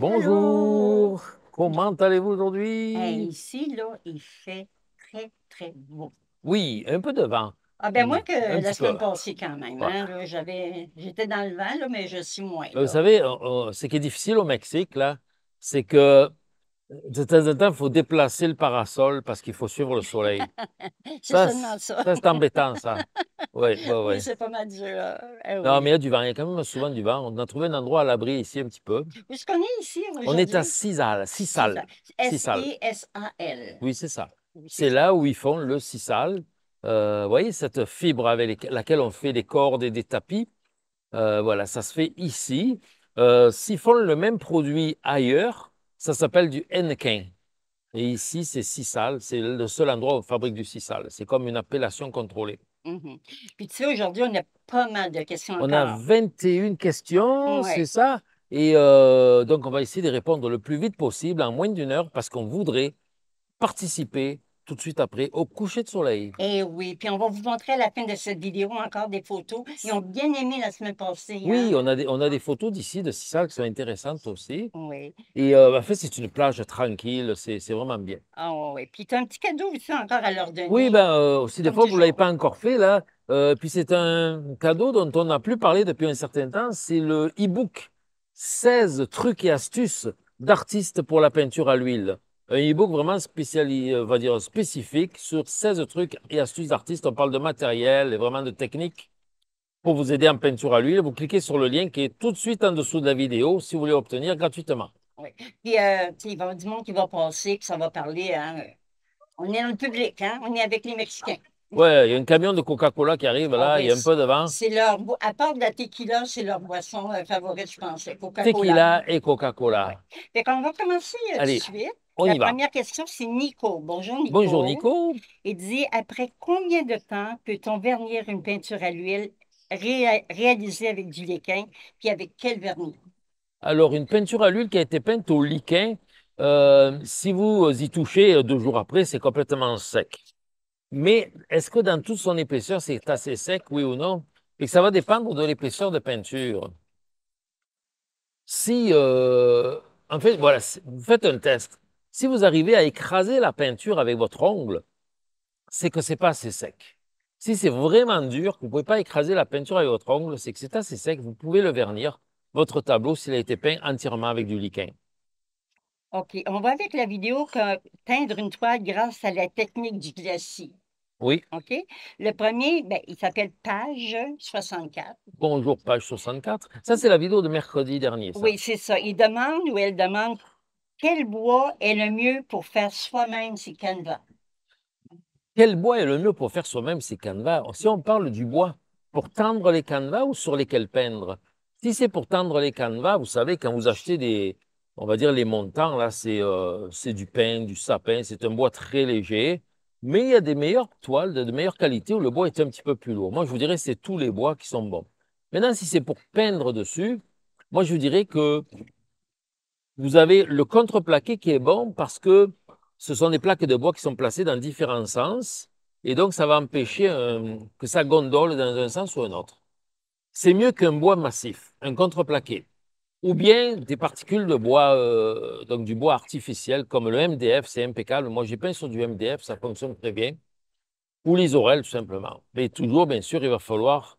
Bonjour. Comment allez-vous aujourd'hui? Eh, ici, là, il fait très, très beau. Oui, un peu de vent. Ah ben moi mm, que la semaine passée quand même. Hein, j'avais, j'étais dans le vent, là, mais je suis moins. Euh, vous savez, oh, oh, ce qui est difficile au Mexique, là, c'est que de temps en temps, il faut déplacer le parasol parce qu'il faut suivre le soleil. c'est ça. c'est embêtant, ça. Oui, oui, c'est pas mal dur. Euh, Non, mais il y a du vent. Il y a quand même souvent du vent. On a trouvé un endroit à l'abri ici un petit peu. Mais ce qu'on est ici On est à Cisal. Sisal. S-I-S-A-L. Oui, c'est ça. C'est là où ils font le Sisal. Euh, vous voyez, cette fibre avec laquelle on fait des cordes et des tapis. Euh, voilà, ça se fait ici. Euh, S'ils font le même produit ailleurs, ça s'appelle du hennequin. Et ici, c'est sisal. C'est le seul endroit où on fabrique du sisal. C'est comme une appellation contrôlée. Mhm. Puis tu sais, aujourd'hui, on a pas mal de questions. On a 21 questions, c'est ça. Et euh, donc, on va essayer de répondre le plus vite possible, en moins d'une heure, parce qu'on voudrait participer tout de suite après, au coucher de soleil. Et eh oui, puis on va vous montrer à la fin de cette vidéo encore des photos. Ils ont bien aimé la semaine passée. Hein. Oui, on, a des, on a des photos d'ici, de ça qui sont intéressantes aussi. Oui. Et euh, en fait, c'est une plage tranquille, c'est vraiment bien. Ah oui, puis tu as un petit cadeau aussi encore à leur donner. Oui, ben euh, aussi, des fois, vous ne l'avez pas encore fait, là. Euh, puis c'est un cadeau dont on n'a plus parlé depuis un certain temps, c'est le e-book 16 trucs et astuces d'artistes pour la peinture à l'huile un e-book vraiment spécial, euh, va dire, spécifique sur 16 trucs et astuces d'artistes. On parle de matériel et vraiment de technique pour vous aider en peinture à l'huile. Vous cliquez sur le lien qui est tout de suite en dessous de la vidéo si vous voulez obtenir gratuitement. Oui. Puis, euh, il va y avoir du monde qui va passer, que ça va parler. Hein. On est dans le public, hein? on est avec les Mexicains. Oui, il y a un camion de Coca-Cola qui arrive là, ah, il y a ben, un peu devant. C'est leur, à part de la tequila, c'est leur boisson euh, favorite, je pense, Coca-Cola. Tequila et Coca-Cola. On va commencer tout de suite. La première question, c'est Nico. Bonjour, Nico. Bonjour, Nico. Il dit Après combien de temps peut-on vernir une peinture à l'huile réalisée avec du liquin, puis avec quel vernis Alors, une peinture à l'huile qui a été peinte au liquin, euh, si vous y touchez euh, deux jours après, c'est complètement sec. Mais est-ce que dans toute son épaisseur, c'est assez sec, oui ou non Et ça va dépendre de l'épaisseur de peinture. Si, euh, en fait, voilà, vous faites un test. Si vous arrivez à écraser la peinture avec votre ongle, c'est que c'est pas assez sec. Si c'est vraiment dur, que vous pouvez pas écraser la peinture avec votre ongle, c'est que c'est assez sec, vous pouvez le vernir, votre tableau, s'il a été peint entièrement avec du liquin. OK. On va avec la vidéo que teindre une toile grâce à la technique du glacis. Oui. OK. Le premier, ben, il s'appelle Page 64. Bonjour, Page 64. Ça, c'est la vidéo de mercredi dernier. Oui, c'est ça. Il demande ou elle demande quel bois est le mieux pour faire soi-même ses canevas? Quel bois est le mieux pour faire soi-même ses canevas? Si on parle du bois, pour tendre les canevas ou sur lesquels peindre? Si c'est pour tendre les canevas, vous savez, quand vous achetez des, on va dire les montants, là, c'est euh, c'est du pin, du sapin, c'est un bois très léger. Mais il y a des meilleures toiles de, de meilleure qualité où le bois est un petit peu plus lourd. Moi, je vous dirais c'est tous les bois qui sont bons. Maintenant, si c'est pour peindre dessus, moi, je vous dirais que vous avez le contreplaqué qui est bon parce que ce sont des plaques de bois qui sont placées dans différents sens et donc ça va empêcher euh, que ça gondole dans un sens ou un autre. C'est mieux qu'un bois massif, un contreplaqué, ou bien des particules de bois, euh, donc du bois artificiel comme le MDF, c'est impeccable. Moi j'ai peint sur du MDF, ça fonctionne très bien, ou les orelles tout simplement. Mais toujours, bien sûr, il va falloir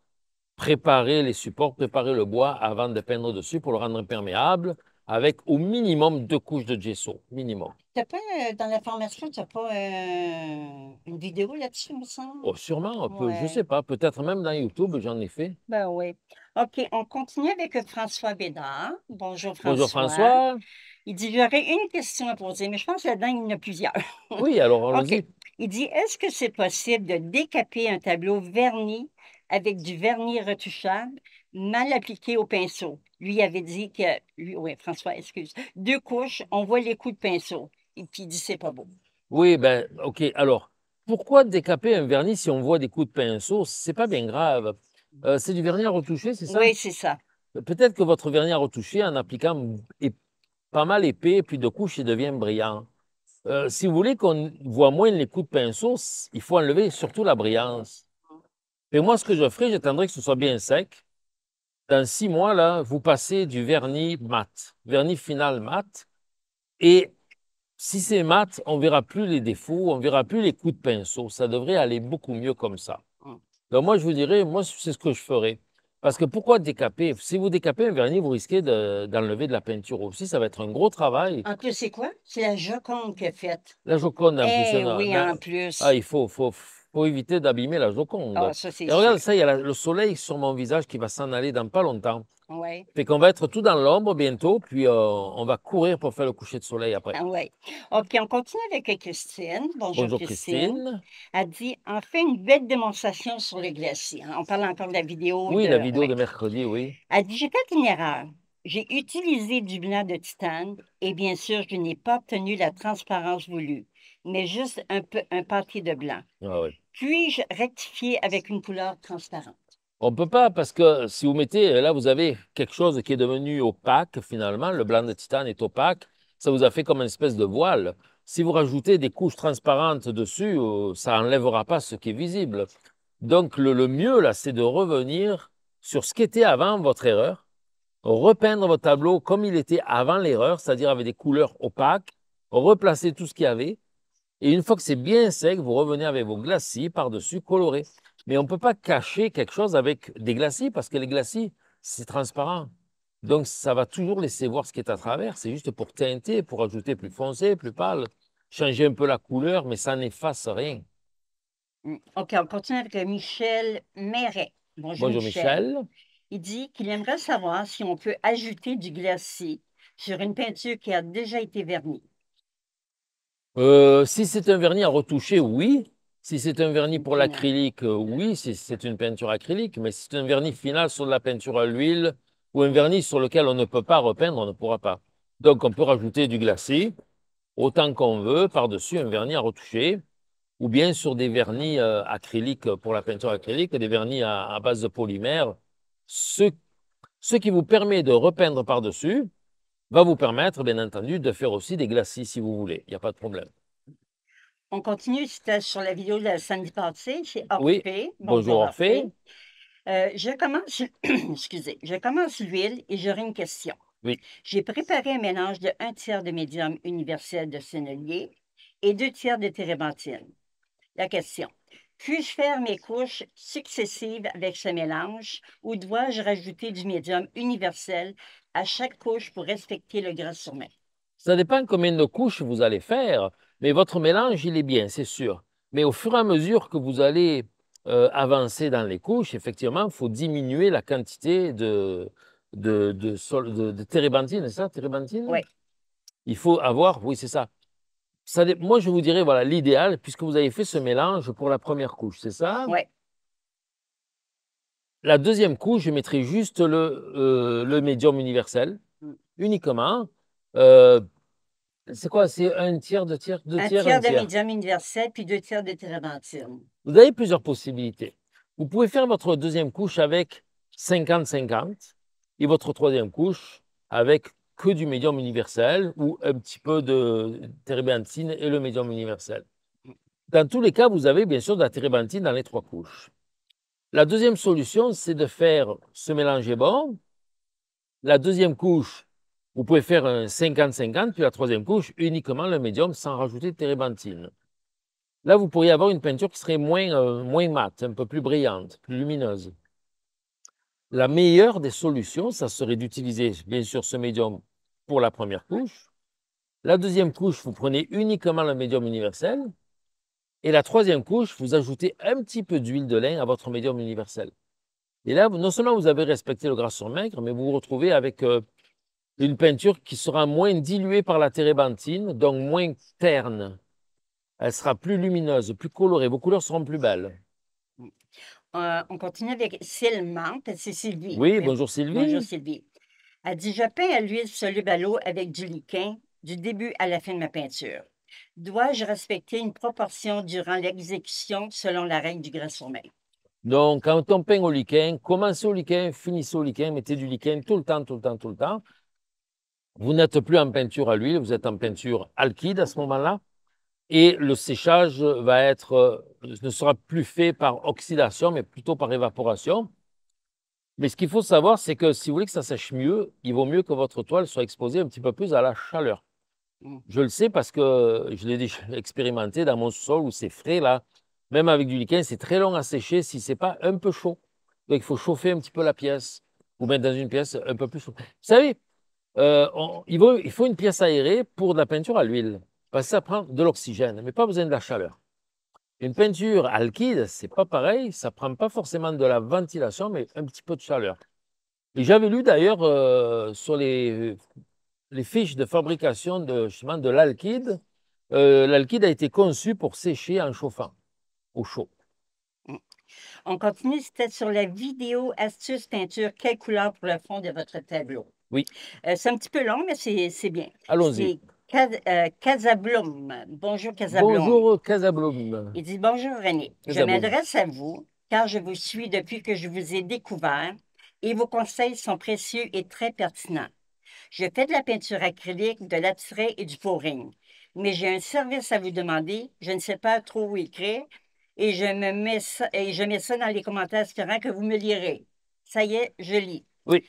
préparer les supports, préparer le bois avant de peindre dessus pour le rendre imperméable, avec au minimum deux couches de gesso, minimum. T'as pas, euh, dans la formation, n'as pas euh, une vidéo là-dessus, me semble? Oh, sûrement, Je ne sais pas, peut-être même dans YouTube, j'en ai fait. Ben oui. OK, on continue avec euh, François Bédard. Bonjour François. Bonjour François. Il dit, j'aurais une question à poser, mais je pense que là-dedans, il y en a plusieurs. oui, alors on dit. Il dit, est-ce que c'est possible de décaper un tableau verni avec du vernis retouchable mal appliqué au pinceau. Lui avait dit que, lui, oui, François, excuse, deux couches, on voit les coups de pinceau. Et puis il dit c'est pas beau. Oui, ben, OK. Alors, pourquoi décaper un vernis si on voit des coups de pinceau C'est pas bien grave. Euh, c'est du vernis à retoucher, c'est ça Oui, c'est ça. Peut-être que votre vernis à retoucher, en appliquant est pas mal épais, puis de couches, il devient brillant. Euh, si vous voulez qu'on voit moins les coups de pinceau, il faut enlever surtout la brillance. Et moi, ce que je ferais, j'attendrai que ce soit bien sec dans six mois, là, vous passez du vernis mat, vernis final mat. Et si c'est mat, on ne verra plus les défauts, on ne verra plus les coups de pinceau. Ça devrait aller beaucoup mieux comme ça. Hmm. Donc moi, je vous dirais, moi, c'est ce que je ferais. Parce que pourquoi décaper Si vous décapez un vernis, vous risquez d'enlever de, la peinture aussi. Ça va être un gros travail. En plus, c'est quoi C'est la Joconde qui est faite. La Joconde, en eh plus. Oui, plus. Ah, il faut, faut, pour éviter d'abîmer la Joconde. Ah, ça, regarde, ça, il y a le soleil sur mon visage qui va s'en aller dans pas longtemps. Ouais. Fait qu'on va être tout dans l'ombre bientôt, puis euh, on va courir pour faire le coucher de soleil après. Ah, oui. OK, oh, on continue avec Christine. Bonjour, Christine. Christine. Elle dit on fait une belle démonstration sur les glacier. Hein. On parle encore de la vidéo. Oui, la vidéo de mercredi, oui. Elle dit j'ai fait une erreur. J'ai utilisé du blanc de titane et bien sûr, je n'ai pas obtenu la transparence voulue mais juste un, peu, un de blanc. Ah Puis-je rectifier avec une couleur transparente? On ne peut pas parce que si vous mettez, euh, là, vous avez quelque chose qui est devenu opaque finalement. Le blanc de titane est opaque. Ça vous a fait comme une espèce de voile. Si vous rajoutez des couches transparentes dessus, euh, ça n'enlèvera pas ce qui est visible. Donc le, mieux, là, c'est de revenir sur ce qui était avant votre erreur, repeindre votre tableau comme il était avant l'erreur, c'est-à-dire avec des couleurs opaques, replacer tout ce qu'il y avait, et une fois que c'est bien sec, vous revenez avec vos glacis par-dessus colorés. Mais on ne peut pas cacher quelque chose avec des glacis parce que les glacis, c'est transparent. Donc ça va toujours laisser voir ce qui est à travers. C'est juste pour teinter, pour ajouter plus foncé, plus pâle, changer un peu la couleur, mais ça n'efface rien. Mm, OK, on continue avec Michel Méret. Bonjour, Michel. Il dit qu'il aimerait savoir si on peut ajouter du glacis sur une peinture qui a déjà été vernie. Euh, si c'est un vernis à retoucher, oui. Si c'est un vernis pour l'acrylique, euh, oui. Si c'est une peinture acrylique, mais si c'est un vernis final sur de la peinture à l'huile ou un vernis sur lequel on ne peut pas repeindre, on ne pourra pas. Donc, on peut rajouter du glacis, autant qu'on veut par-dessus un vernis à retoucher ou bien sur des vernis euh, acryliques pour la peinture acrylique, des vernis à, base de polymère, ce qui vous permet de repeindre par-dessus va vous permettre, bien entendu, de faire aussi des glacis si vous voulez. Il n'y a pas de problème. On continue, sur la vidéo de la samedi chez Orphée. Oui. Bonjour, Orphée. Euh, je commence, l'huile et j'aurai une question. Oui. J'ai préparé un mélange de un tiers de médium universel de sennelier et deux tiers de térébenthine. La question, puis-je faire mes couches successives avec ce mélange ou dois-je rajouter du médium universel à chaque couche pour respecter le gras sur main? Ça dépend combien de couches vous allez faire, mais votre mélange, il est bien, c'est sûr. Mais au fur et à mesure que vous allez euh, avancer dans les couches, effectivement, il faut diminuer la quantité de, de, de, de, de térébenthine, c'est ça, térébenthine? Oui. Il faut avoir, oui, c'est ça, moi, je vous dirais, voilà, l'idéal, puisque vous avez fait ce mélange pour la première couche, c'est ça Oui. La deuxième couche, je mettrai juste le, euh, le médium universel, mm. uniquement. Euh, c'est quoi C'est un tiers, deux tiers, deux un tiers, un tiers. de médium universel, puis deux tiers de Vous avez plusieurs possibilités. Vous pouvez faire votre deuxième couche avec 50-50 et votre troisième couche avec que du médium universel ou un petit peu de térébenthine et le médium universel. Dans tous les cas, vous avez bien sûr de la térébenthine dans les trois couches. La deuxième solution, c'est de faire ce mélange bon. La deuxième couche, vous pouvez faire un 50-50, puis la troisième couche, uniquement le médium sans rajouter de térébenthine. Là, vous pourriez avoir une peinture qui serait moins, euh, moins mate, un peu plus brillante, plus lumineuse la meilleure des solutions, ça serait d'utiliser bien sûr ce médium pour la première couche. La deuxième couche, vous prenez uniquement le médium universel. Et la troisième couche, vous ajoutez un petit peu d'huile de lin à votre médium universel. Et là, non seulement vous avez respecté le gras sur maigre, mais vous vous retrouvez avec euh, une peinture qui sera moins diluée par la térébenthine, donc moins terne. Elle sera plus lumineuse, plus colorée, vos couleurs seront plus belles. Euh, on continue avec Mante, C'est Sylvie. Oui, bonjour Sylvie. Bonjour Sylvie. Elle dit Je peins à l'huile soluble à avec du liquin du début à la fin de ma peinture. Dois-je respecter une proportion durant l'exécution selon la règle du sur sommeil? Donc, quand on peint au liquin, commencez au liquin, finissez au liquin, mettez du liquin tout le temps, tout le temps, tout le temps. Vous n'êtes plus en peinture à l'huile, vous êtes en peinture alkyde à ce moment-là et le séchage va être, euh, ne sera plus fait par oxydation, mais plutôt par évaporation. Mais ce qu'il faut savoir, c'est que si vous voulez que ça sèche mieux, il vaut mieux que votre toile soit exposée un petit peu plus à la chaleur. Mm. Je le sais parce que je l'ai déjà expérimenté dans mon sol où c'est frais là. Même avec du lichen, c'est très long à sécher si c'est pas un peu chaud. Donc il faut chauffer un petit peu la pièce ou mettre dans une pièce un peu plus chaude. Vous savez, euh, il, faut, il faut une pièce aérée pour de la peinture à l'huile. Parce que ça prend de l'oxygène, mais pas besoin de la chaleur. Une peinture alkyde, c'est pas pareil, ça prend pas forcément de la ventilation, mais un petit peu de chaleur. Et j'avais lu d'ailleurs euh, sur les, les, fiches de fabrication de, de l'alkyde, euh, l'alkyde a été conçu pour sécher en chauffant, au chaud. Mm. On continue, c'était sur la vidéo astuce peinture, quelle couleur pour le fond de votre tableau? Oui. Euh, c'est un petit peu long, mais c'est bien. Allons-y. Euh, Casabloum. Bonjour Casabloum. Bonjour Casabloum. Il dit Bonjour René. Je m'adresse à vous car je vous suis depuis que je vous ai découvert et vos conseils sont précieux et très pertinents. Je fais de la peinture acrylique, de l'abstrait et du pouring, mais j'ai un service à vous demander. Je ne sais pas trop où écrire et je, mets et je mets ça dans les commentaires espérant que vous me lirez. Ça y est, je lis. Oui.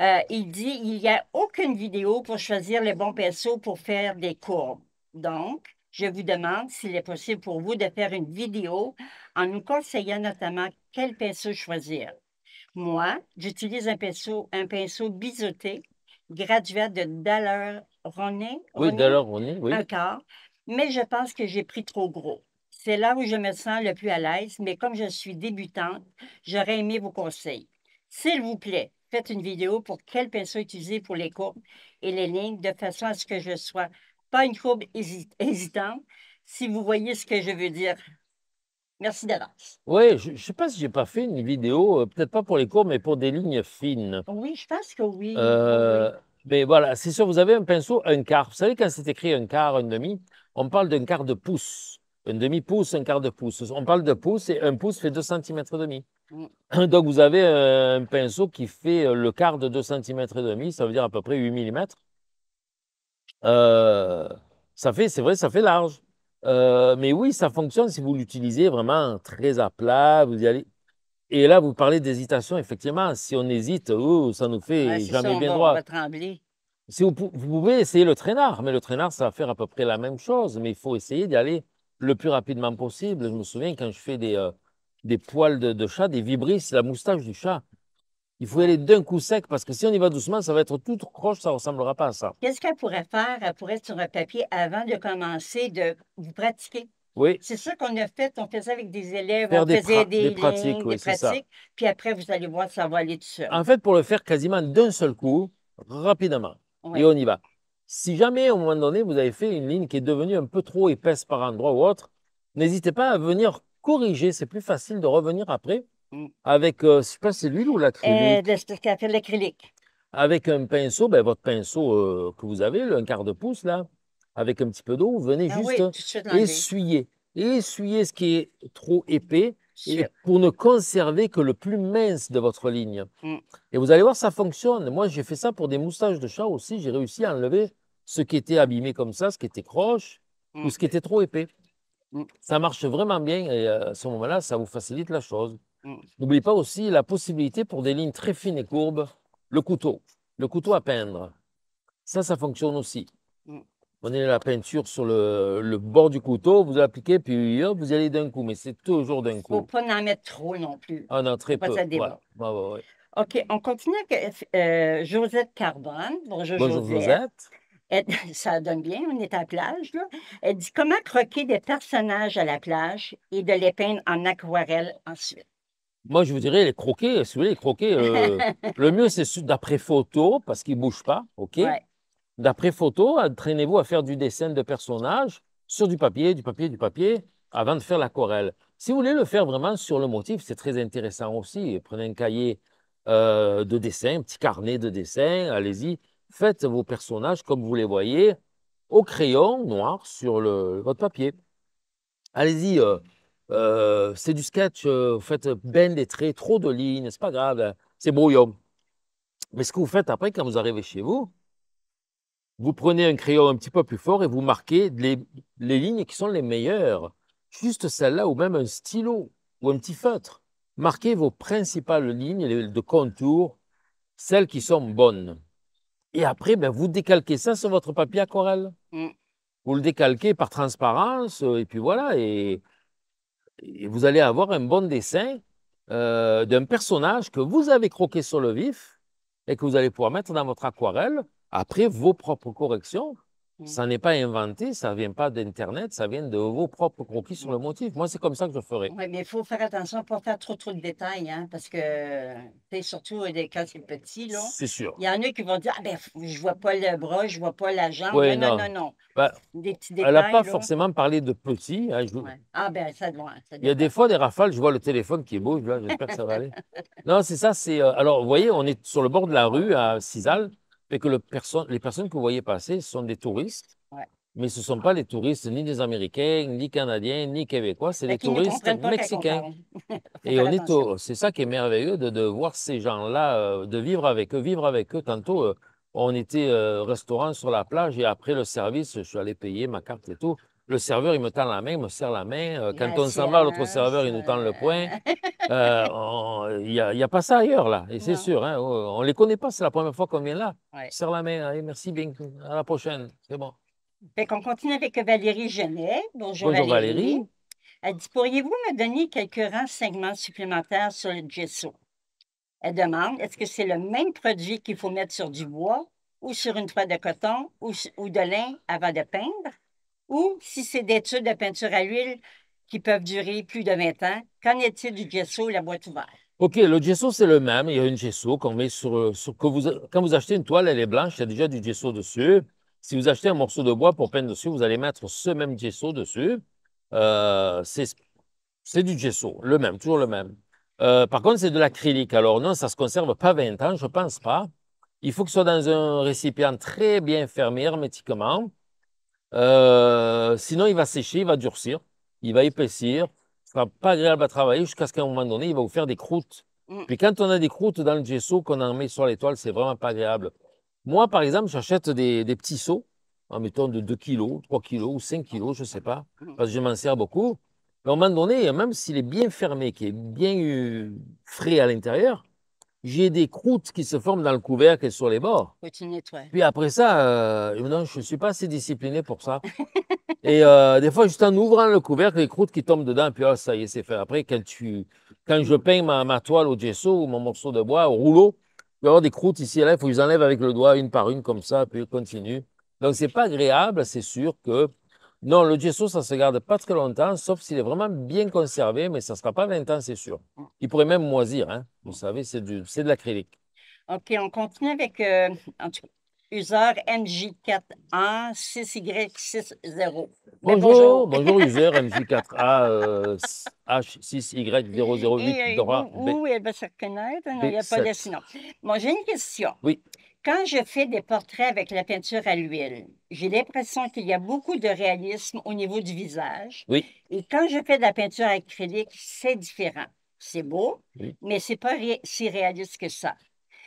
Euh, il dit il n'y a aucune vidéo pour choisir le bon pinceau pour faire des courbes. Donc, je vous demande s'il est possible pour vous de faire une vidéo en nous conseillant notamment quel pinceau choisir. Moi, j'utilise un pinceau, un pinceau biseauté, gradué de Daller-Ronet. Oui, daller oui. Un mais je pense que j'ai pris trop gros. C'est là où je me sens le plus à l'aise, mais comme je suis débutante, j'aurais aimé vos conseils. S'il vous plaît, Faites une vidéo pour quel pinceau utiliser pour les courbes et les lignes de façon à ce que je sois pas une courbe hésitante, si vous voyez ce que je veux dire. Merci d'avance. Oui, je ne sais pas si j'ai pas fait une vidéo, euh, peut-être pas pour les courbes, mais pour des lignes fines. Oui, je pense que euh, oui. Mais voilà, c'est sûr, vous avez un pinceau, un quart. Vous savez, quand c'est écrit un quart, un demi, on parle d'un quart de pouce. Un demi-pouce, un quart de pouce. On parle de pouce et un pouce fait 2 cm et demi. Donc, vous avez euh, un pinceau qui fait euh, le quart de 2,5 cm et demi, ça veut dire à peu près 8 mm. Euh, ça fait, c'est vrai, ça fait large. mais oui, ça fonctionne si vous l'utilisez vraiment très à plat, vous y allez. Et là, vous parlez d'hésitation, effectivement. Si on hésite, oh, ça nous fait jamais bien droit. Si vous, pouvez essayer le traînard, mais le traînard, ça va faire à peu près la même chose, mais il faut essayer d'y aller le plus rapidement possible. Je me souviens quand je fais des, des poils de, chat, des vibrisses, la moustache du chat. Il faut y aller d'un coup sec parce que si on y va doucement, ça va être tout croche, ça ne ressemblera pas à ça. Qu'est-ce qu'elle pourrait faire? Elle pourrait sur un papier avant de commencer de vous pratiquer. Oui. C'est ça qu'on a fait, on faisait avec des élèves, on faisait des, pratiques, lignes, pratiques. Puis après, vous allez voir, ça va aller tout seul. En fait, pour le faire quasiment d'un seul coup, rapidement. Et on y va. Si jamais, à un moment donné, vous avez fait une ligne qui est devenue un peu trop épaisse par endroit ou autre, n'hésitez pas à venir corriger. C'est plus facile de revenir après mm. avec, euh, je ne sais pas, c'est l'huile ou l'acrylique euh, L'acrylique. Avec un pinceau, ben, votre pinceau euh, que vous avez, un quart de pouce, là, avec un petit peu d'eau, vous venez ah juste essuyer. Essuyer ce qui est trop épais pour ne conserver que le plus mince de votre ligne. Mm. Et vous allez voir, ça fonctionne. Moi, j'ai fait ça pour des moustaches de chat aussi. J'ai réussi à enlever ce qui était abîmé comme ça, ce qui était croche ou mm. ce qui était trop épais. Mm. Ça marche vraiment bien et euh, à ce moment-là, ça vous facilite la chose. Mm. N'oubliez pas aussi la possibilité pour des lignes très fines et courbes, le couteau, le couteau à peindre. Ça, ça fonctionne aussi. Mm. On la peinture sur le, bord du couteau, vous appliquez, puis vous allez d'un coup, mais c'est toujours d'un coup. Il ne faut pas en mettre trop non plus. Ah non, très pas peu. Ça OK, on continue avec euh, Josette Carbone. Bonjour, Josette. ça donne bien, on est à la plage, Elle dit comment croquer des personnages à la plage et de les peindre en aquarelle ensuite. Moi, je vous dirais, les croquer, si vous voulez, les croquer, euh, le mieux, c'est d'après photo, parce qu'ils ne bougent pas, OK? D'après photo, entraînez-vous à faire du dessin de personnages sur du papier, du papier, du papier, avant de faire l'aquarelle. Si vous voulez le faire vraiment sur le motif, c'est très intéressant aussi. Prenez un cahier euh, de dessin, un petit carnet de dessin, allez-y. Faites vos personnages comme vous les voyez au crayon noir sur votre papier. Allez-y, euh, euh, c'est du sketch, euh, vous faites ben des traits, trop de lignes, c'est pas grave, c'est brouillon. Mais ce que vous faites après, quand vous arrivez chez vous, vous prenez un crayon un petit peu plus fort et vous marquez les, les lignes qui sont les meilleures, juste celles-là, ou même un stylo ou un petit feutre. Marquez vos principales lignes de contour, celles qui sont bonnes. Et après, ben, vous décalquez ça sur votre papier aquarelle. Mm. Vous le décalquez par transparence, euh, et puis voilà, et, vous allez avoir un bon dessin euh, d'un personnage que vous avez croqué sur le vif et que vous allez pouvoir mettre dans votre aquarelle après vos propres corrections Mmh. Ça n'est pas inventé, ça vient pas d'Internet, ça vient de vos propres croquis sur le mmh. motif. Moi, c'est comme ça que je ferais. Oui, mais il faut faire attention à ne pas faire trop, trop de détails, hein, parce que, surtout quand euh, c'est petit, C'est sûr. Il y en a qui vont dire, ah ben, je vois pas le bras, je vois pas la jambe. non, non, non. non. Bah, des petits détails. Elle n'a pas forcément parlé de petit. Hein, ah ben, ça doit. il y a des fois des rafales, je vois le téléphone qui bouge, j'espère que ça va aller. non, c'est ça, c'est. Euh, alors, vous voyez, on est sur le bord de la rue à Cisal et que le les personnes que vous voyez passer sont des touristes, mais ce ne sont pas les touristes ni des Américains, ni Canadiens, ni Québécois, c'est les bah, touristes mexicains. et on est c'est ça qui est merveilleux de, voir ces gens-là, euh, de vivre avec eux, vivre avec eux. Tantôt, euh, on était euh, restaurant sur la plage et après le service, je suis allé payer ma carte et tout le serveur, il me tend la main, il me serre la main. Euh, quand on s'en va, l'autre serveur, il nous tend le poing. Euh. Euh, il n'y a, pas ça ailleurs, là. Et c'est sûr, hein, oh, on ne les connaît pas, c'est la première fois qu'on vient là. Serre la main, allez, merci bien, à la prochaine. C'est bon. on continue avec Valérie Genet. Bonjour, Valérie. Elle dit Pourriez-vous me donner quelques renseignements supplémentaires sur le gesso Elle demande Est-ce que c'est le même produit qu'il faut mettre sur du bois ou sur une toile de coton ou, ou de lin avant de peindre ou si c'est des d'études de peinture à l'huile qui peuvent durer plus de 20 ans, qu'en est-il du gesso et la boîte ouverte? OK, le gesso, c'est le même. Il y a une gesso qu'on met sur. que quand vous achetez une toile, elle est blanche, il y a déjà du gesso dessus. Si vous achetez un morceau de bois pour peindre dessus, vous allez mettre ce même gesso dessus. Euh, c'est du gesso, le même, toujours le même. Euh, par contre, c'est de l'acrylique. Alors non, ça ne se conserve pas 20 ans, je ne pense pas. Il faut que ce soit dans un récipient très bien fermé hermétiquement. Euh, sinon, il va sécher, il va durcir, il va épaissir. Ce sera pas agréable à travailler jusqu'à ce qu'à un moment donné, il va vous faire des croûtes. Mm. Puis quand on a des croûtes dans le gesso qu'on en met sur les toiles, c'est vraiment pas agréable. Moi, par exemple, j'achète des, petits seaux, en mettant de 2 kg, 3 kg ou 5 kg, je sais pas, mm. parce que je m'en sers beaucoup. Mais à un moment donné, même s'il est bien fermé, qu'il est bien euh, frais à l'intérieur, j'ai des croûtes qui se forment dans le couvercle et sur les bords. Continue, Puis après ça, euh, non, je ne suis pas assez discipliné pour ça. et euh, des fois, juste en ouvrant le couvercle, les croûtes qui tombent dedans, puis oh, ça y est, c'est fait. Après, quand, tu, quand je peins ma, toile au gesso ou mon morceau de bois au rouleau, il va y avoir des croûtes ici et là, il faut que enlève avec le doigt une par une comme ça, puis continue. Donc, c'est pas agréable, c'est sûr que non, le gesso, ça se garde pas très longtemps, sauf s'il est vraiment bien conservé, mais ça ne sera pas 20 ans, c'est sûr. Mm. Il pourrait même moisir, hein. vous savez, c'est de l'acrylique. OK, on continue avec, User MJ4A 6Y60. Bonjour, bonjour, User MJ4A H6Y008 Dora. Oui, elle va se reconnaître, il n'y a pas de sinon. Bon, j'ai une question. Oui. Quand je fais des portraits avec la peinture à l'huile, j'ai l'impression qu'il y a beaucoup de réalisme au niveau du visage. Oui. Et quand je fais de la peinture acrylique, c'est différent. C'est beau, mais mais c'est pas si réaliste que ça.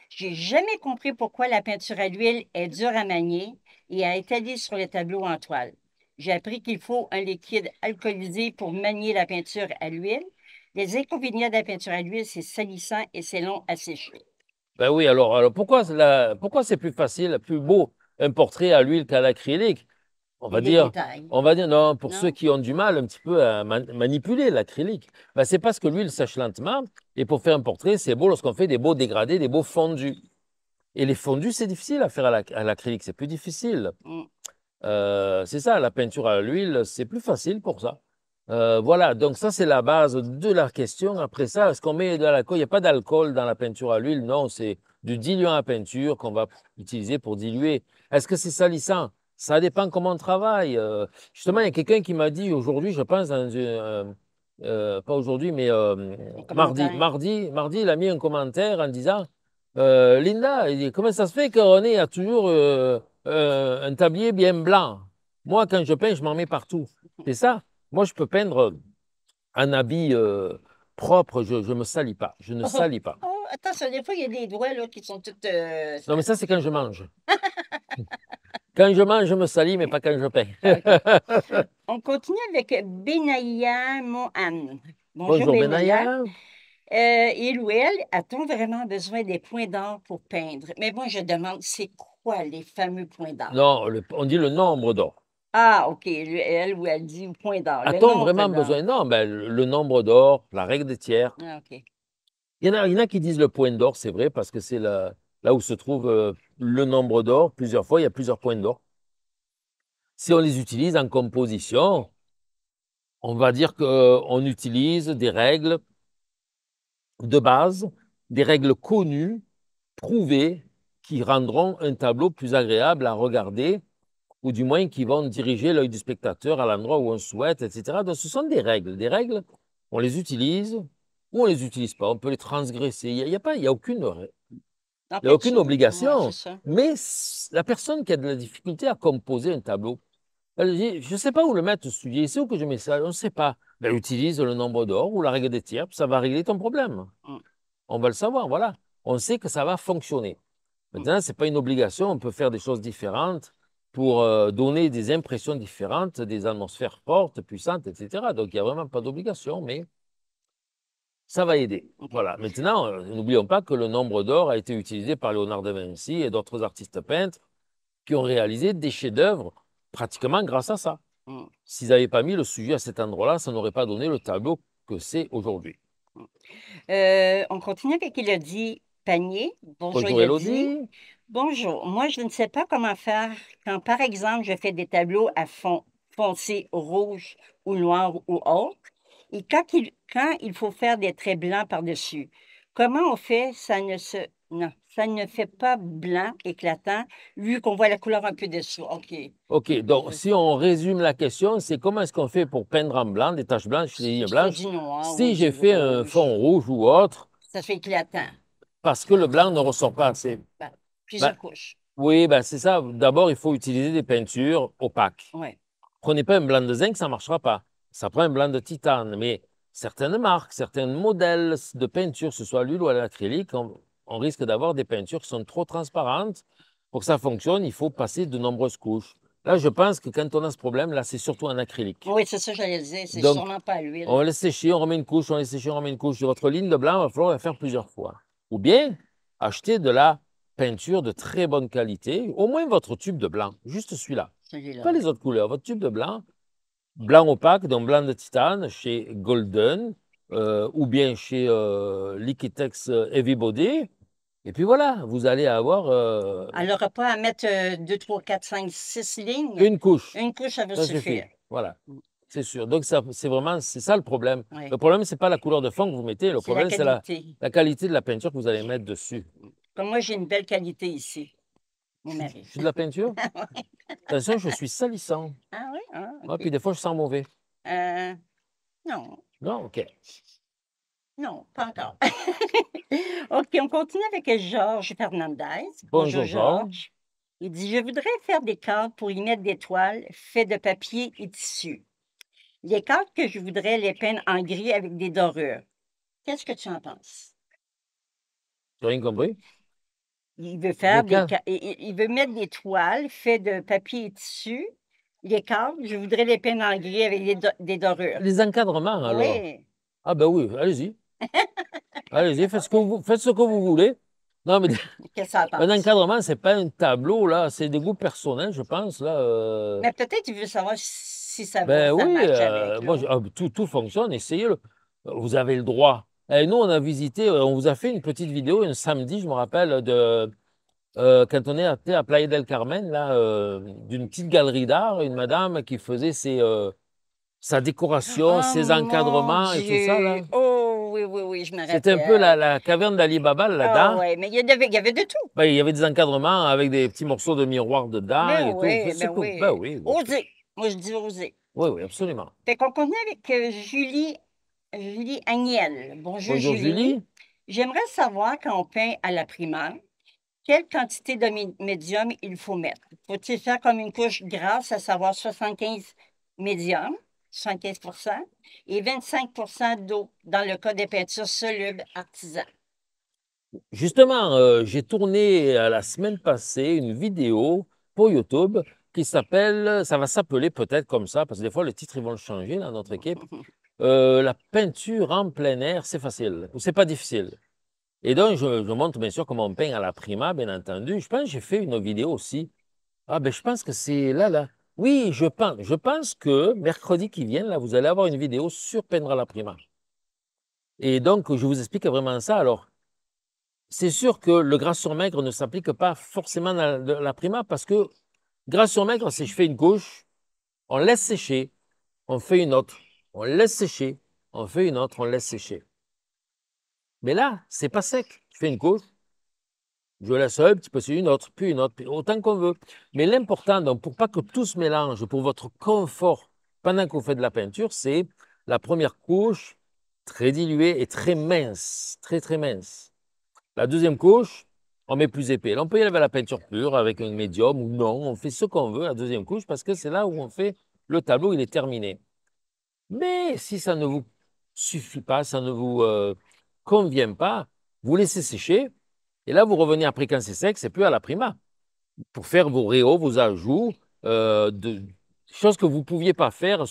J'ai jamais compris pourquoi la peinture à l'huile est dure à manier et à étaler sur les tableaux en toile. J'ai appris qu'il faut un liquide alcoolisé pour manier la peinture à l'huile. Les inconvénients de la peinture à l'huile, c'est salissant et c'est long à sécher. Ben oui, alors, alors pourquoi, pourquoi c'est plus facile, plus beau un portrait à l'huile qu'à l'acrylique on va, dire, on va dire, non, pour ceux qui ont du mal un petit peu à manipuler l'acrylique, ben c'est parce que l'huile sèche lentement. Et pour faire un portrait, c'est beau lorsqu'on fait des beaux dégradés, des beaux fondus. Et les fondus, c'est difficile à faire à l'acrylique, c'est plus difficile. Mm. Euh, c'est ça, la peinture à l'huile, c'est plus facile pour ça. Euh, voilà, donc ça c'est la base de la question. Après ça, est-ce qu'on met de l'alcool Il n'y a pas d'alcool dans la peinture à l'huile, non, c'est du diluant à peinture qu'on va utiliser pour diluer. Est-ce que c'est salissant Ça dépend comment on travaille. Euh, justement, il y a quelqu'un qui m'a dit aujourd'hui, je pense, euh, pas aujourd'hui, mais mardi, mardi, mardi, il a mis un commentaire en disant Linda, comment ça se fait que René a toujours un tablier bien blanc Moi, quand je peins, je m'en mets partout. C'est ça moi, je peux peindre euh, un habit euh, propre, je ne me salis pas. Je ne oh, salis pas. Oh, ça des fois, il y a des doigts qui sont toutes. Euh, non, mais ça, c'est quand je mange. quand je mange, je me salis, mais pas quand je peins. On continue avec Benaya Mohan. Bonjour, Bonjour Benaya. il ou elle a-t-on vraiment besoin des points d'or pour peindre? Mais moi, je demande, c'est quoi les fameux points d'or? Non, on dit le nombre d'or. Ah, OK. elle ou elle dit point d'or. A-t-on vraiment besoin? Non, ben, le nombre d'or, la règle des tiers. Ah, OK. Il y, en a, il y en a qui disent le point d'or, c'est vrai, parce que c'est là où se trouve euh, le nombre d'or. Plusieurs fois, il y a plusieurs points d'or. Si on les utilise en composition, on va dire qu'on utilise des règles de base, des règles connues, prouvées, qui rendront un tableau plus agréable à regarder ou du moins qui vont diriger l'œil du spectateur à l'endroit où on souhaite, etc. Donc ce sont des règles. Des règles, on les utilise ou on ne les utilise pas. On peut les transgresser. Il n'y a, pas, a aucune, aucune obligation. Mais la personne qui a de la difficulté à composer un tableau, elle dit, je ne sais pas où le mettre, ce c'est où que je mets ça, on ne sait pas. Ben, utilise le nombre d'or ou la règle des tiers, ça va régler ton problème. Hum. On va le savoir, voilà. On sait que ça va fonctionner. Hum. Maintenant, ce n'est pas une obligation, on peut faire des choses différentes pour euh, donner des impressions différentes, des atmosphères fortes, puissantes, etc. Donc, il n'y a vraiment pas d'obligation, mais ça va aider. Voilà. Maintenant, euh, n'oublions pas que le nombre d'or a été utilisé par Léonard de Vinci et d'autres artistes peintres qui ont réalisé des chefs-d'œuvre pratiquement grâce à ça. Hmm. S'ils n'avaient pas mis le sujet à cet endroit-là, ça n'aurait pas donné le tableau que c'est aujourd'hui. Hmm. Euh, on continue avec Elodie Panier. Bonjour, Bonjour Elodie. Bonjour. Moi, je ne sais pas comment faire quand, par exemple, je fais des tableaux à fond foncé, rouge ou noir ou autre, et quand il, il faut faire des traits blancs par-dessus. Comment on fait ça ne se non, ça ne fait pas blanc éclatant, vu qu'on voit la couleur un peu dessous. OK. OK. Donc, euh, si on résume la question, c'est comment est-ce qu'on fait pour peindre en blanc, des taches blanches, des lignes blanches? si j'ai fait un fond rouge ou autre. Ça fait éclatant. Parce que le blanc ne ressort pas assez. Bah, Plusieurs ben, Oui, bah c'est ça. D'abord, il faut utiliser des peintures opaques. Prenez pas un blanc de zinc, ça ne marchera pas. Ça prend un blanc de titane. Mais certaines marques, certains modèles de peinture, ce soit l'huile ou l'acrylique, on, risque d'avoir des peintures qui sont trop transparentes. Pour que ça fonctionne, il faut passer de nombreuses couches. Là, je pense que quand on a ce problème, là, c'est surtout en acrylique. Oui, c'est ça, j'allais dire. C'est sûrement pas l'huile. On laisse sécher, on remet une couche, on laisse sécher, on remet une couche. Sur votre ligne de blanc, il va falloir la faire plusieurs fois. Ou bien acheter de la peinture de très bonne qualité, au moins votre tube de blanc, juste celui-là. Pas les autres couleurs, votre tube de blanc, blanc opaque, donc blanc de titane chez Golden euh, ou bien chez euh, Liquitex Liquitex euh, Everybody. Et puis voilà, vous allez avoir. Euh, Elle pas à mettre 2, 3, 4, 5, 6 lignes. Une couche. Une couche, ça va suffire. Voilà. C'est sûr. Donc, c'est vraiment, c'est ça le problème. Le problème, ce n'est pas la couleur de fond que vous mettez. Le problème, c'est la, qualité de la peinture que vous allez mettre dessus moi, j'ai une belle qualité ici. Mon mari. de la peinture? oui. Attention, je suis salissant. Ah oui? Ah, puis des fois, je sens mauvais. Euh, non. Non, OK. Non, pas encore. OK, on continue avec Georges Fernandez. Bonjour, Georges. Il dit Je voudrais faire des cartes pour y mettre des toiles faites de papier et tissu. Les cartes que je voudrais les peindre en gris avec des dorures. Qu'est-ce que tu en penses? n'as rien compris. Il veut faire il, veut mettre des toiles faites de papier et tissu. Les cadres, je voudrais les peindre en gris avec des, dorures. Les encadrements, alors. Ah ben oui, allez-y. allez-y, faites, faites ce que vous voulez. Non, mais un encadrement, c'est pas un tableau, là. C'est des goûts personnels, je pense. Là, euh. Mais peut-être tu veut savoir si ça, ben oui, marche euh, ah, tout, tout, fonctionne, essayez-le. Vous avez le droit et nous, on a visité, euh, on vous a fait une petite vidéo un samedi, je me rappelle, euh, quand on allé à Playa del Carmen, là, euh, d'une petite galerie d'art, une madame qui faisait ses, sa décoration, oh ses encadrements et tout ça. Là. Oh oui, oui, oui, je me rappelle. C'était un peu la, caverne d'Ali Baba là-dedans. Ah, oui, mais il y, avait, il y avait de tout. Ben, il y avait des encadrements avec des petits morceaux de miroirs dedans mais ben et tout. Ben, ben oui. Ben oui. Oser. Moi, je dis oser. Oui, oui, absolument. Fait qu'on connaît avec Julie Julie Agnel. Bonjour, Julie. J'aimerais savoir quand on peint à la primaire, quelle quantité de médium il faut mettre. Faut-il faire comme une couche grasse, à savoir 75 médium, 75 et 25 d'eau dans le cas des peintures solubles artisanes? Justement, euh, j'ai tourné euh, la semaine passée une vidéo pour YouTube qui s'appelle, ça va s'appeler peut-être comme ça, parce que des fois le titre, ils vont le changer dans notre équipe. Euh, la peinture en plein air, c'est facile, c'est pas difficile. Et donc, je, montre bien sûr comment on peint à la prima, bien entendu. Je pense que j'ai fait une vidéo aussi. Ah, ben, je pense que c'est là, là. Oui, je pense. Je pense que mercredi qui vient, là, vous allez avoir une vidéo sur peindre à la prima. Et donc, je vous explique vraiment ça. Alors, c'est sûr que le gras sur maigre ne s'applique pas forcément à la, prima parce que gras sur maigre, si je fais une couche, on laisse sécher, on fait une autre on laisse sécher, on fait une autre, on laisse sécher. Mais là, c'est pas sec. Tu fais une couche, je la un petit peu, une autre, puis une autre, autant qu'on veut. Mais l'important, donc, pour pas que tout se mélange, pour votre confort pendant qu'on fait de la peinture, c'est la première couche très diluée et très mince, très très mince. La deuxième couche, on met plus épais. on peut y aller avec la peinture pure, avec un médium ou non, on fait ce qu'on veut, la deuxième couche, parce que c'est là où on fait le tableau, il est terminé. Mais si ça ne vous suffit pas, ça ne vous euh, convient pas, vous laissez sécher. Et là, vous revenez après quand c'est sec, c'est plus à la prima. Pour faire vos réaux, vos ajouts, euh, de, choses que vous ne pouviez pas faire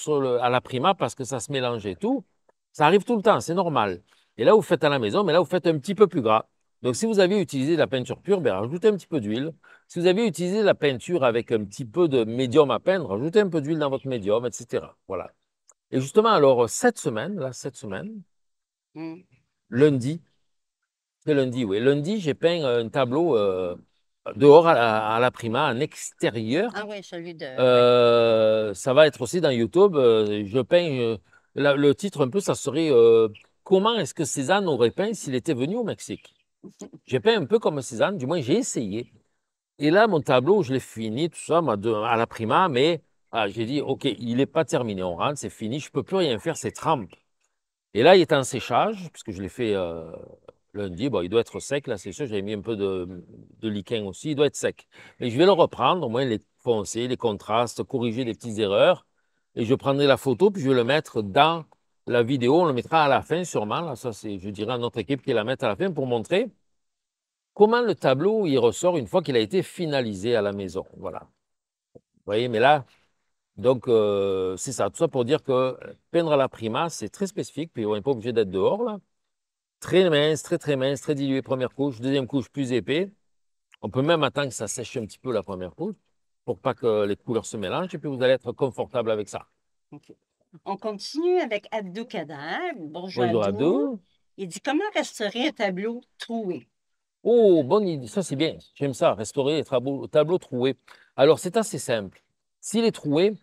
à la prima parce que ça se mélangeait tout. Ça arrive tout le temps, c'est normal. Et là, vous faites à la maison, mais là, vous faites un petit peu plus gras. Donc, si vous avez utilisé de la peinture pure, ben, rajoutez un petit peu d'huile. Si vous avez utilisé de la peinture avec un petit peu de médium à peindre, rajoutez un peu d'huile dans votre médium, etc. Voilà. Et justement, alors, euh, cette semaine, là, cette semaine, mm. lundi, c'est lundi, oui. Lundi, j'ai peint euh, un tableau euh, dehors à la, prima, en extérieur. Ah oui, celui de. ça va être aussi dans YouTube. je peins. le titre, un peu, ça serait Comment est-ce que Cézanne aurait peint s'il était venu au Mexique J'ai peint un peu comme Cézanne, du moins, j'ai essayé. Et là, mon tableau, je l'ai fini, tout ça, à la prima, mais ah, j'ai dit, OK, il n'est pas terminé, on rentre, c'est fini, je ne peux plus rien faire, c'est trempe. Et là, il est en séchage, puisque je l'ai fait euh, lundi, il doit être sec, là, c'est sûr, j'avais mis un peu de, de aussi, il doit être sec. Mais je vais le reprendre, au moins les foncer, les contrastes, corriger les petites erreurs, et je prendrai la photo, puis je vais le mettre dans la vidéo, on le mettra à la fin sûrement, là, ça c'est, je dirais à notre équipe qui la mette à la fin pour montrer comment le tableau il ressort une fois qu'il a été finalisé à la maison. Voilà. Vous voyez, mais là, donc, euh, c'est ça. Tout ça pour dire que peindre à la prima, c'est très spécifique, puis on n'est pas obligé d'être dehors, là. Très mince, très très mince, très dilué, première couche, deuxième couche plus épais. On peut même attendre que ça sèche un petit peu la première couche pour pas que les couleurs se mélangent, et puis vous allez être confortable avec ça. On continue avec Abdou Kader. Bonjour, Abdou. Il dit Comment restaurer un tableau troué Oh, bonne idée. Ça, c'est bien. J'aime ça, restaurer un tableau, tableau troué. Alors, c'est assez simple. S'il est troué,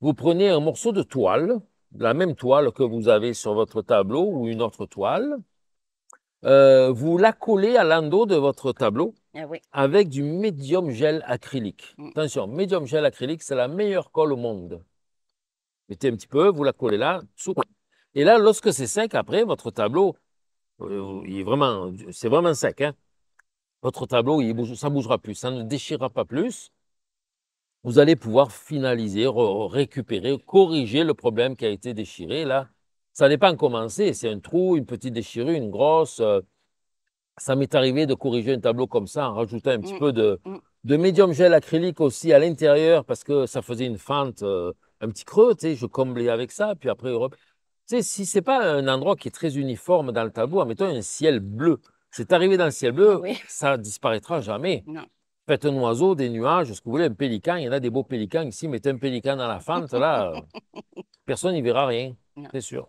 vous prenez un morceau de toile, la même toile que vous avez sur votre tableau ou une autre toile, euh, vous la collez à l'endos de votre tableau ah avec du médium gel acrylique. Mm. Attention, médium gel acrylique, c'est la meilleure colle au monde. Mettez un petit peu, vous la collez là, Et là, lorsque c'est sec, après, votre tableau, euh, vraiment, c'est vraiment sec. Hein. Votre tableau, il ça ne bougera plus, ça ne déchirera pas plus vous allez pouvoir finaliser, récupérer, corriger le problème qui a été déchiré. Là, ça n'est pas pas commencé, C'est un trou, une petite déchirure, une grosse. Euh, ça m'est arrivé de corriger un tableau comme ça en rajoutant un petit mmh, peu mmh. de, médium gel acrylique aussi à l'intérieur parce que ça faisait une fente, euh, un petit creux. Tu je comblais avec ça. Puis après, Europe. Tu sais, si c'est pas un endroit qui est très uniforme dans le tableau, en mettant un ciel bleu. C'est arrivé dans le ciel bleu, ah oui. ça disparaîtra jamais. Non. Faites un oiseau, des nuages, ce que vous voulez, un pélican. Il y en a des beaux pélicans ici. Mettez un pélican dans la fente, là, personne n'y verra rien, c'est sûr.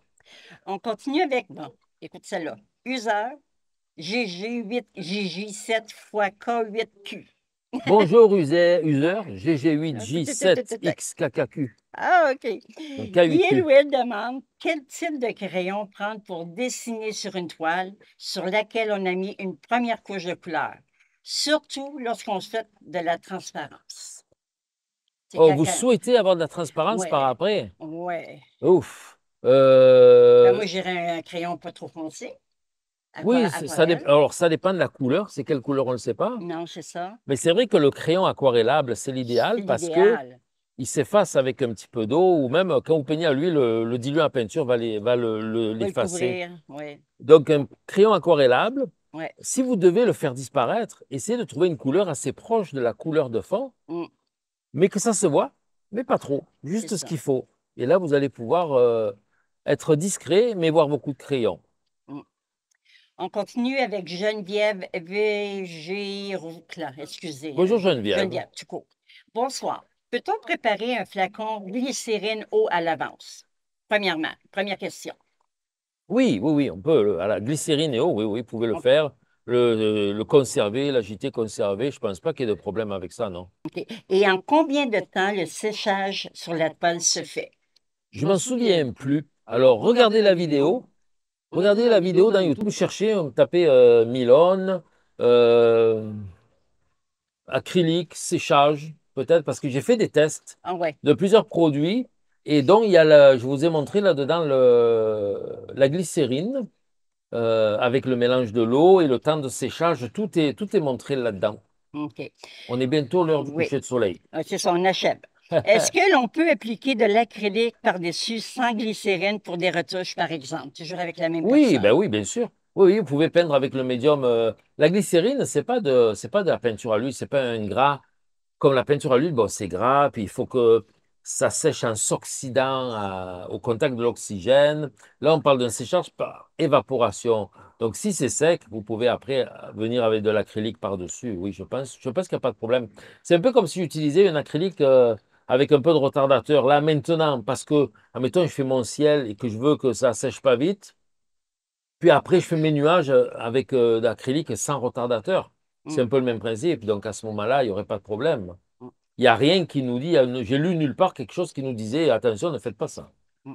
On continue avec, bon, écoute celle-là. Useur, GG8, GG7 fois K8Q. Bonjour, user user GG8J7XKKQ. Ah, ah, OK. Il ou elle demande quel type de crayon prendre pour dessiner sur une toile sur laquelle on a mis une première couche de couleur surtout lorsqu'on fait de la transparence. Oh, vous souhaitez avoir de la transparence par après? Oui. Ouf. Euh, ben, moi, j'irais un crayon pas trop foncé. Oui, ça alors ça dépend de la couleur. C'est quelle couleur, on ne le sait pas. Non, c'est ça. Mais c'est vrai que le crayon aquarellable, c'est l'idéal parce qu'il s'efface avec un petit peu d'eau ou même quand vous peignez à l'huile, le, diluant à peinture va l'effacer. va le, le, Donc un crayon aquarellable, si vous devez le faire disparaître, essayez de trouver une couleur assez proche de la couleur de fond, mm. mais que ça se voit, mais pas trop, juste ce qu'il faut. Et là, vous allez pouvoir euh, être discret, mais voir beaucoup de crayons. Mm. On continue avec Geneviève Végéroucle. Excusez. Bonjour euh, Geneviève. Geneviève, tu Bonsoir. Peut-on préparer un flacon glycérine eau à l'avance? Premièrement, première question. Oui, oui, oui, on peut. à la glycérine et eau, oui, oui, vous pouvez le faire. Le, conserver, l'agiter, conserver, je pense pas qu'il y ait de problème avec ça, non. Et en combien de temps le séchage sur la toile se fait? Je m'en souviens plus. Alors, regardez la vidéo. Regardez la vidéo dans YouTube. Cherchez, tapez euh, Milone, euh, acrylique, séchage, peut-être, parce que j'ai fait des tests ah de plusieurs produits et donc, il y a je vous ai montré là-dedans la glycérine euh, avec le mélange de l'eau et le temps de séchage. Tout est, tout est montré là-dedans. On est bientôt l'heure du coucher de soleil. Ah, c'est ça, on achève. Est-ce que l'on peut appliquer de l'acrylique par-dessus sans glycérine pour des retouches, par exemple? Toujours avec la même Oui, ben oui, bien sûr. Oui, oui, vous pouvez peindre avec le médium. Euh, la glycérine, ce n'est pas, de, pas de la peinture à l'huile, ce n'est pas un gras. Comme la peinture à l'huile, bon, c'est gras, puis il faut que ça sèche en s'oxydant euh, au contact de l'oxygène. Là, on parle d'un séchage par évaporation. Donc, si c'est sec, vous pouvez après euh, venir avec de l'acrylique par-dessus. Oui, je pense, je pense qu'il n'y a pas de problème. C'est un peu comme si j'utilisais un acrylique euh, avec un peu de retardateur. Là, maintenant, parce que, admettons, je fais mon ciel et que je veux que ça ne sèche pas vite. Puis après, je fais mes nuages avec de l'acrylique sans retardateur. C'est hmm. un peu le même principe. Donc, à ce moment-là, il n'y aurait pas de problème. Il n'y a rien qui nous dit, euh, j'ai lu nulle part quelque chose qui nous disait, attention, ne faites pas ça. Mm.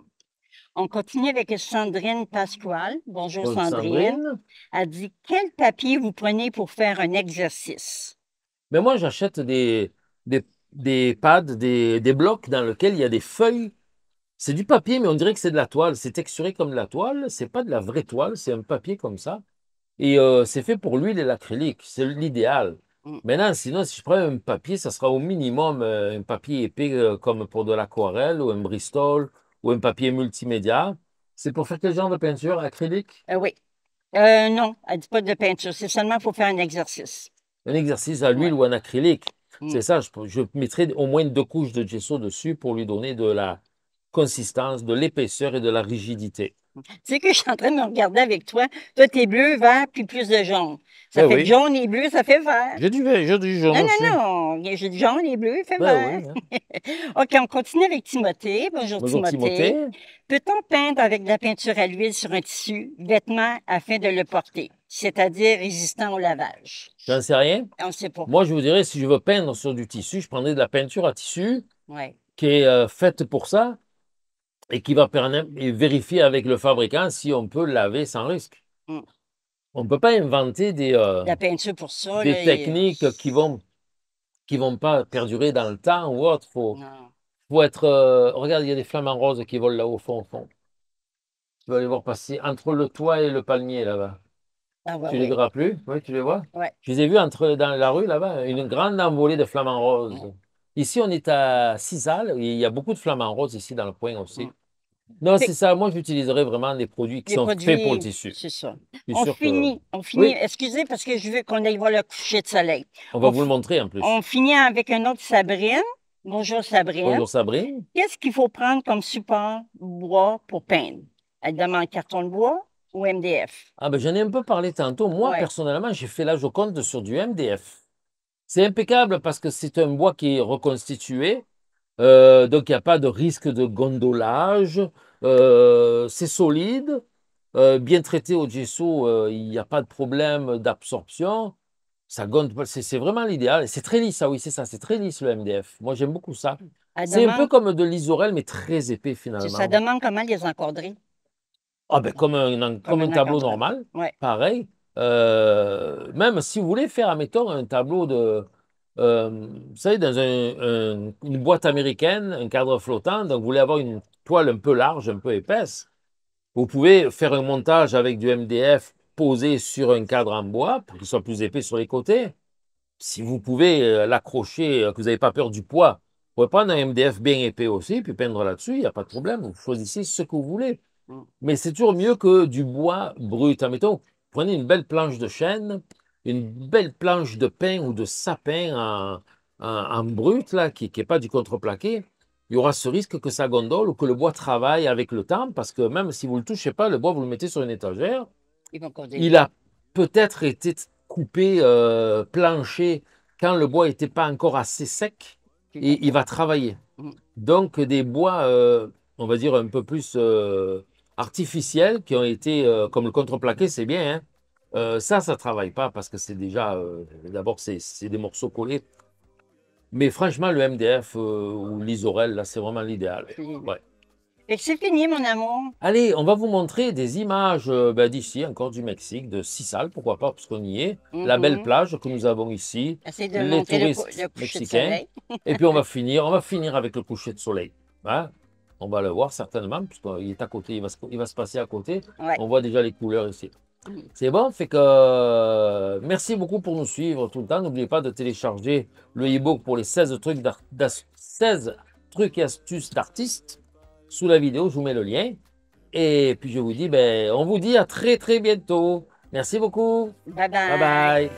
On continue avec Sandrine Pasquale. Bonjour euh, Sandrine. Elle dit, quel papier vous prenez pour faire un exercice? Mais moi, j'achète des, des, pads, des, blocs dans lesquels il y a des feuilles c'est du papier, mais on dirait que c'est de la toile. C'est texturé comme de la toile. C'est pas de la vraie toile, c'est un papier comme ça. Et euh, c'est fait pour l'huile et l'acrylique. C'est l'idéal. Mm. Maintenant, sinon, si je prends un papier, ça sera au minimum euh, un papier épais euh, comme pour de l'aquarelle ou un Bristol ou un papier multimédia. C'est pour faire quel genre de peinture Acrylique euh, oui. non, elle dit pas de peinture. C'est seulement pour faire un exercice. Un exercice à l'huile ou en acrylique. Mm. C'est ça, je, je, mettrai au moins deux couches de gesso dessus pour lui donner de la consistance, de l'épaisseur et de la rigidité. Tu sais que je suis en train de me regarder avec toi. Toi, t'es bleu, vert, puis plus de jaune. Ça ben fait jaune et bleu, ça fait vert. J'ai du, vert, j'ai du jaune. Non, non, non. J'ai du jaune et bleu, ça fait ben vert. OK, on continue avec Timothée. Bonjour, Timothée. Peut-on peindre avec de la peinture à l'huile sur un tissu, vêtement, afin de le porter? c'est-à-dire résistant au lavage. J'en sais rien. On sait pas. Moi, je vous dirais, si je veux peindre sur du tissu, je prendrais de la peinture à tissu qui est euh, faite pour ça et qui va vérifier avec le fabricant si on peut laver sans risque. Mm. On ne peut pas inventer des, euh, des euh, techniques qui ne vont, qui vont pas perdurer dans le temps ou autre. Faut, faut être. Euh, regarde, il y a des flamants roses qui volent là au fond, fond. Tu vas les voir passer entre le toit et le palmier là-bas. Ah, tu les verras plus Oui, tu les vois Je les ai vus entre, dans la rue là-bas, une grande envolée de flamants roses. Mm. Ici, on est à Cisal. Il y a beaucoup de flamants roses ici dans le coin aussi. Mm. Non, c'est ça. Moi, j'utiliserais vraiment les produits qui sont faits pour le tissu. C'est ça. On finit, on finit, excusez, parce que je veux qu'on aille voir le coucher de soleil. On, va vous le montrer en plus. On finit avec un autre Sabrine. Bonjour Sabrine. Bonjour Sabrine. Qu'est-ce qu'il faut prendre comme support bois pour peindre? Elle demande carton de bois ou MDF? Ah ben j'en ai un peu parlé tantôt. Moi, personnellement, j'ai fait la compte sur du MDF. C'est impeccable parce que c'est un bois qui est reconstitué, euh, donc il n'y a pas de risque de gondolage, euh, c'est solide, euh, bien traité au gesso, il n'y a pas de problème d'absorption, ça c'est vraiment l'idéal, c'est très lisse, ah oui c'est ça, c'est très lisse le MDF, moi j'aime beaucoup ça. C'est un peu comme de l'isorel mais très épais finalement. Ça demande comment les encorderies Ah ben comme un, comme un, tableau normal, ouais. pareil. Euh, même si vous voulez faire, admettons, un tableau de. Euh, vous savez, dans une boîte américaine, un cadre flottant, donc vous voulez avoir une toile un peu large, un peu épaisse, vous pouvez faire un montage avec du MDF posé sur un cadre en bois pour qu'il soit plus épais sur les côtés. Si vous pouvez euh, l'accrocher, que vous n'avez pas peur du poids, vous pouvez prendre un MDF bien épais aussi, puis peindre là-dessus, il n'y a pas de problème. Vous choisissez ce que vous voulez. Mm. Mais c'est toujours mieux que du bois brut. Admettons, Prenez une belle planche de chêne, une belle planche de pin ou de sapin en, brut, là, qui n'est pas du contreplaqué. Il y aura ce risque que ça gondole ou que le bois travaille avec le temps, parce que même si vous ne le touchez pas, le bois, vous le mettez sur une étagère, il a peut-être été coupé, euh, planché, quand le bois n'était pas encore assez sec, et il va travailler. Mm. Donc des bois, euh, on va dire, un peu plus... Euh, Artificiels qui ont été, euh, comme le contreplaqué, c'est bien. Hein. Euh, ça, ça ne travaille pas parce que c'est déjà, euh, d'abord, c'est des morceaux collés. Mais franchement, le MDF ou l'isorel, là, c'est vraiment l'idéal. Et c'est fini, mon amour. Allez, on va vous montrer des images ben, d'ici, encore du Mexique, de Cisal. pourquoi pas, parce qu'on y est. La mhm. belle plage que nous avons ici. De les touristes mexicains. et puis on va finir, on va finir avec le coucher de soleil. Hein on va le voir certainement, puisqu'il est à côté, il va, se, passer à côté. On voit déjà les couleurs ici. C'est bon, fait que merci beaucoup pour nous suivre tout le temps. N'oubliez pas de télécharger le e-book pour les 16 trucs, 16 trucs et astuces d'artistes. Sous la vidéo, je vous mets le lien. Et puis je vous dis, ben, on vous dit à très très bientôt. Merci beaucoup. Bye bye.